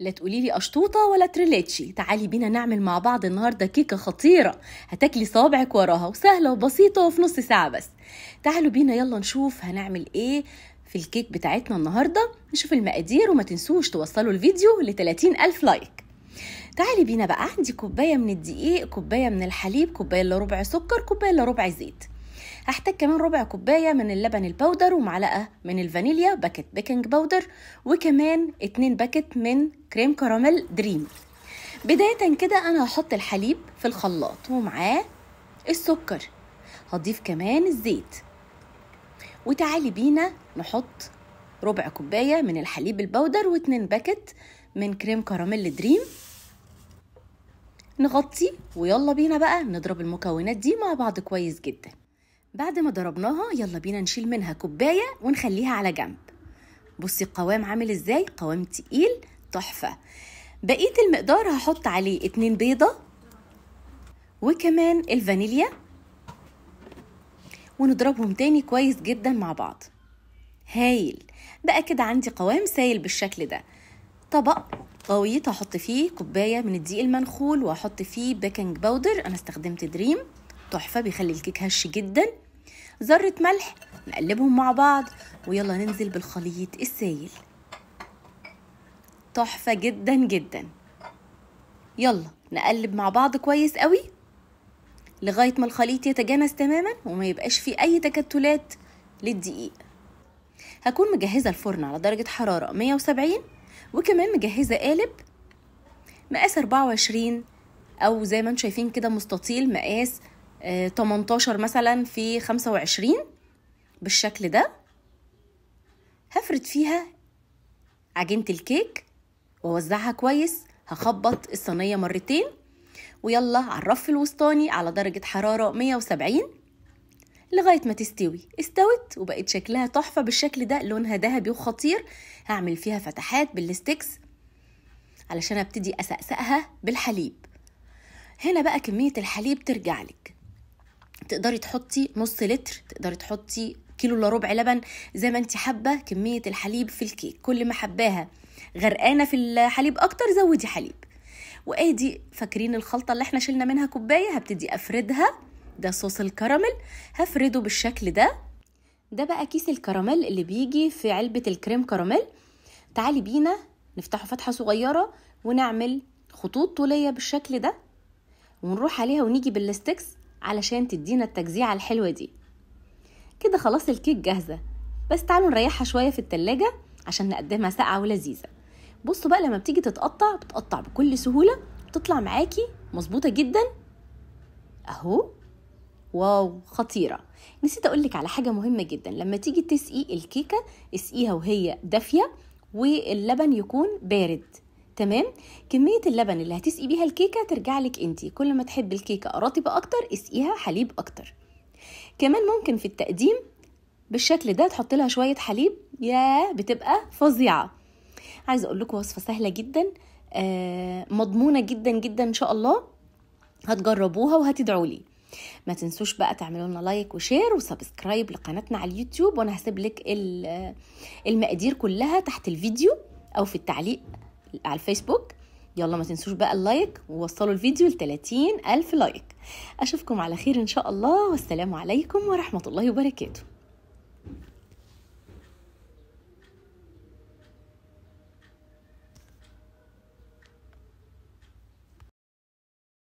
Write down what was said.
لا تقولي لي اشطوطه ولا تريليتشي تعالي بينا نعمل مع بعض النهارده كيكه خطيره هتاكلي صوابعك وراها وسهله وبسيطه وفي نص ساعه بس تعالوا بينا يلا نشوف هنعمل ايه في الكيك بتاعتنا النهارده نشوف المقادير وما تنسوش توصلوا الفيديو ل ألف لايك تعالي بينا بقى عندي كوبايه من الدقيق كوبايه من الحليب كوبايه الا ربع سكر كوبايه الا ربع زيت هحتاج كمان ربع كوباية من اللبن البودر ومعلقة من الفانيليا باكت بيكنج باودر وكمان اتنين باكت من كريم كراميل دريم بداية كده أنا هحط الحليب في الخلاط ومعاه السكر هضيف كمان الزيت وتعالي بينا نحط ربع كوباية من الحليب البودر واتنين باكت من كريم كراميل دريم نغطي ويلا بينا بقى نضرب المكونات دي مع بعض كويس جدا بعد ما ضربناها يلا بينا نشيل منها كوبايه ونخليها على جنب بصي القوام عامل ازاي قوام تقيل تحفه بقيه المقدار هحط عليه اتنين بيضه وكمان الفانيليا ونضربهم تاني كويس جدا مع بعض هايل بقى كده عندي قوام سايل بالشكل ده طبق طويل هحط فيه كوبايه من الدقيق المنخول واحط فيه بيكنج باودر انا استخدمت دريم تحفة بيخلي الكيك هش جدا ذرة ملح نقلبهم مع بعض ويلا ننزل بالخليط السايل تحفة جدا جدا يلا نقلب مع بعض كويس قوي لغاية ما الخليط يتجانس تماما وما يبقاش فيه أي تكتلات للدقيق هكون مجهزة الفرن على درجة حرارة 170 وكمان مجهزة قالب مقاس 24 أو زي ما انتم شايفين كده مستطيل مقاس 18 آه، مثلا في 25 بالشكل ده هفرد فيها عجينة الكيك واوزعها كويس هخبط الصينية مرتين ويلا على الرف الوسطاني على درجة حرارة 170 لغاية ما تستوي استوت وبقت شكلها تحفة بالشكل ده لونها ذهبي وخطير هعمل فيها فتحات بالستيكس علشان ابتدي اسقسقها بالحليب هنا بقى كمية الحليب ترجع لك تقدري تحطي نص لتر تقدري تحطي كيلو الا ربع لبن زي ما انت حابه كميه الحليب في الكيك كل ما حباها غرقانه في الحليب اكتر زودي حليب وادي فاكرين الخلطه اللي احنا شلنا منها كوبايه هبتدي افردها ده صوص الكراميل هفرده بالشكل ده ده بقى كيس الكراميل اللي بيجي في علبه الكريم كراميل تعالي بينا نفتحه فتحه صغيره ونعمل خطوط طوليه بالشكل ده ونروح عليها ونيجي بالستكس علشان تدينا التجزيعة الحلوة دي كده خلاص الكيك جاهزة بس تعالوا نريحها شوية في التلاجة عشان نقدمها ساقعة ولذيذة بصوا بقى لما بتيجي تتقطع بتقطع بكل سهولة بتطلع معاكي مظبوطة جدا اهو واو خطيرة نسيت اقولك على حاجة مهمة جدا لما تيجي تسقي الكيكة اسقيها وهي دافية واللبن يكون بارد تمام كميه اللبن اللي هتسقي بيها الكيكه ترجع لك انتي كل ما تحب الكيكه رطبه اكتر اسقيها حليب اكتر كمان ممكن في التقديم بالشكل ده تحط لها شويه حليب يا بتبقى فظيعه عايزه اقول لكم وصفه سهله جدا آه، مضمونه جدا جدا ان شاء الله هتجربوها وهتدعوا لي ما تنسوش بقى تعملوا لنا لايك وشير وسبسكرايب لقناتنا على اليوتيوب وانا هسيب لك آه، المقادير كلها تحت الفيديو او في التعليق على الفيسبوك يلا ما تنسوش بقى اللايك ووصلوا الفيديو ل 30 ألف لايك أشوفكم على خير إن شاء الله والسلام عليكم ورحمة الله وبركاته